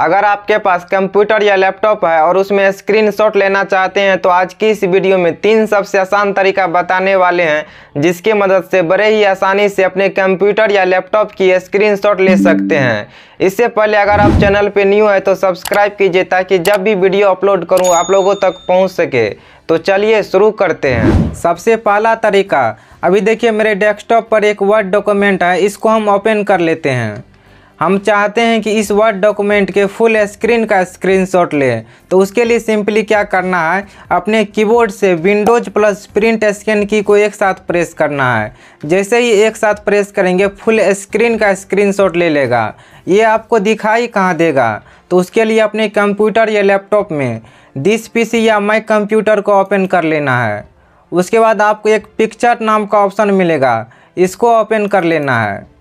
अगर आपके पास कंप्यूटर या लैपटॉप है और उसमें स्क्रीनशॉट लेना चाहते हैं तो आज की इस वीडियो में तीन सबसे आसान तरीका बताने वाले हैं जिसके मदद से बड़े ही आसानी से अपने कंप्यूटर या लैपटॉप की स्क्रीनशॉट ले सकते हैं इससे पहले अगर आप चैनल पर न्यू है तो सब्सक्राइब कीजिए ताकि जब भी वीडियो अपलोड करूँ आप लोगों तक पहुँच सके तो चलिए शुरू करते हैं सबसे पहला तरीका अभी देखिए मेरे डेस्कटॉप पर एक वर्ड डॉक्यूमेंट है इसको हम ओपन कर लेते हैं हम चाहते हैं कि इस वर्ड डॉक्यूमेंट के फुल स्क्रीन का स्क्रीनशॉट लें तो उसके लिए सिंपली क्या करना है अपने कीबोर्ड से विंडोज प्लस प्रिंट स्कैन की को एक साथ प्रेस करना है जैसे ही एक साथ प्रेस करेंगे फुल स्क्रीन का स्क्रीनशॉट ले लेगा ये आपको दिखाई कहाँ देगा तो उसके लिए अपने कंप्यूटर या लैपटॉप में दिस पी या माई कंप्यूटर को ओपन कर लेना है उसके बाद आपको एक पिक्चर नाम का ऑप्शन मिलेगा इसको ओपन कर लेना है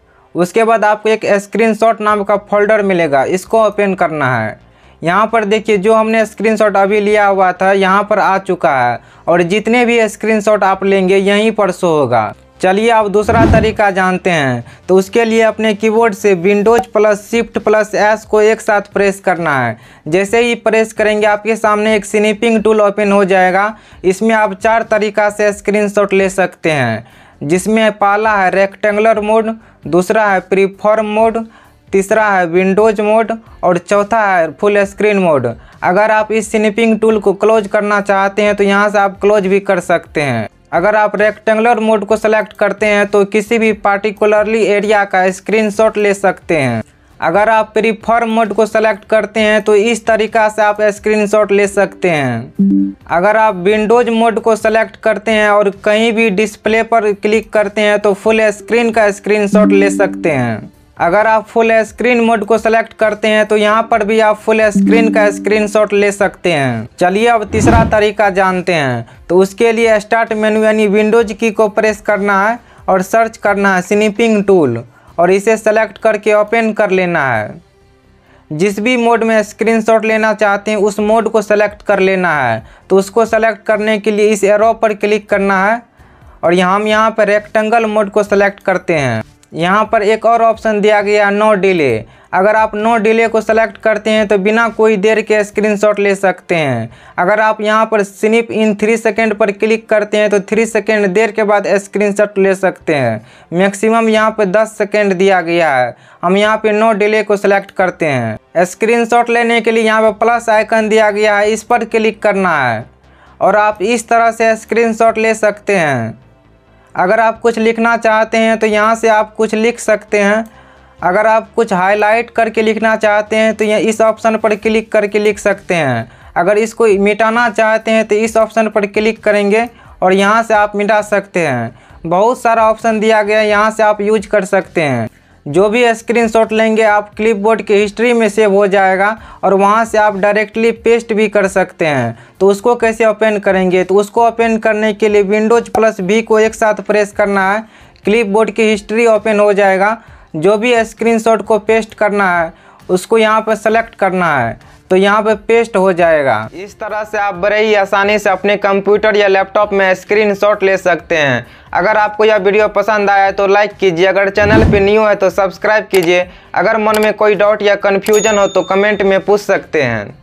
उसके बाद आपको एक स्क्रीनशॉट नाम का फोल्डर मिलेगा इसको ओपन करना है यहाँ पर देखिए जो हमने स्क्रीनशॉट अभी लिया हुआ था यहाँ पर आ चुका है और जितने भी स्क्रीनशॉट आप लेंगे यहीं पर शो होगा चलिए आप दूसरा तरीका जानते हैं तो उसके लिए अपने कीबोर्ड से Windows plus shift plus S को एक साथ प्रेस करना है जैसे ही प्रेस करेंगे आपके सामने एक स्निपिंग टूल ओपन हो जाएगा इसमें आप चार तरीका से स्क्रीनशॉट ले सकते हैं जिसमें पहला है रेक्टेंगुलर मोड दूसरा है प्रीफॉर्म मोड तीसरा है विंडोज मोड और चौथा है फुल स्क्रीन मोड अगर आप इस स्निपिंग टूल को क्लोज करना चाहते हैं तो यहाँ से आप क्लोज भी कर सकते हैं अगर आप रेक्टेंगुलर मोड को सेलेक्ट करते हैं तो किसी भी पार्टिकुलरली एरिया का स्क्रीनशॉट ले सकते हैं अगर आप प्रीफर मोड को सेलेक्ट करते हैं तो इस तरीका से आप स्क्रीनशॉट ले सकते हैं अगर आप विंडोज मोड को सेलेक्ट करते हैं और कहीं भी डिस्प्ले पर क्लिक करते हैं तो फुल स्क्रीन का स्क्रीनशॉट ले सकते हैं अगर आप फुल स्क्रीन मोड को सेलेक्ट करते हैं तो यहाँ पर भी आप फुल स्क्रीन का स्क्रीनशॉट ले सकते हैं चलिए अब तीसरा तरीका जानते हैं तो उसके लिए स्टार्ट मेनू यानी विंडोज की को प्रेस करना है और सर्च करना है स्निपिंग टूल और इसे सेलेक्ट करके ओपन कर लेना है जिस भी मोड में स्क्रीनशॉट लेना चाहते हैं उस मोड को सेलेक्ट कर लेना है तो उसको सेलेक्ट करने के लिए इस एरो पर क्लिक करना है और हम यहाँ पर रेक्टेंगल मोड को सेलेक्ट करते हैं यहाँ पर एक और ऑप्शन दिया गया नो डिले अगर आप नो डिले को सेलेक्ट करते हैं तो बिना कोई देर के स्क्रीनशॉट ले सकते हैं अगर आप यहाँ पर स्निप इन थ्री सेकेंड पर क्लिक करते हैं तो थ्री सेकेंड देर के बाद स्क्रीनशॉट ले सकते हैं मैक्सिमम यहाँ पर दस सेकेंड दिया गया है हम यहाँ पर नो डिले को सेलेक्ट करते हैं स्क्रीन लेने के लिए यहाँ पर प्लस आइकन दिया गया है इस पर क्लिक करना है और आप इस तरह से स्क्रीनशॉट ले सकते हैं अगर आप कुछ लिखना चाहते हैं तो यहाँ से आप कुछ लिख सकते हैं अगर आप कुछ हाईलाइट करके लिखना चाहते हैं तो यहाँ इस ऑप्शन पर क्लिक करके लिख सकते हैं अगर इसको मिटाना चाहते हैं तो इस ऑप्शन पर क्लिक करेंगे और यहाँ से आप मिटा सकते हैं बहुत सारा ऑप्शन दिया गया है यहाँ से आप यूज कर सकते हैं जो भी स्क्रीनशॉट लेंगे आप क्लिपबोर्ड की हिस्ट्री में सेव हो जाएगा और वहाँ से आप डायरेक्टली पेस्ट भी कर सकते हैं तो उसको कैसे ओपन करेंगे तो उसको ओपन करने के लिए विंडोज प्लस वी को एक साथ प्रेस करना है क्लिपबोर्ड की हिस्ट्री ओपन हो जाएगा जो भी स्क्रीनशॉट को पेस्ट करना है उसको यहाँ पर सेलेक्ट करना है तो यहाँ पे पेस्ट हो जाएगा इस तरह से आप बड़े ही आसानी से अपने कंप्यूटर या लैपटॉप में स्क्रीनशॉट ले सकते हैं अगर आपको यह वीडियो पसंद आया है तो लाइक कीजिए अगर चैनल पे न्यू है तो सब्सक्राइब कीजिए अगर मन में कोई डाउट या कन्फ्यूजन हो तो कमेंट में पूछ सकते हैं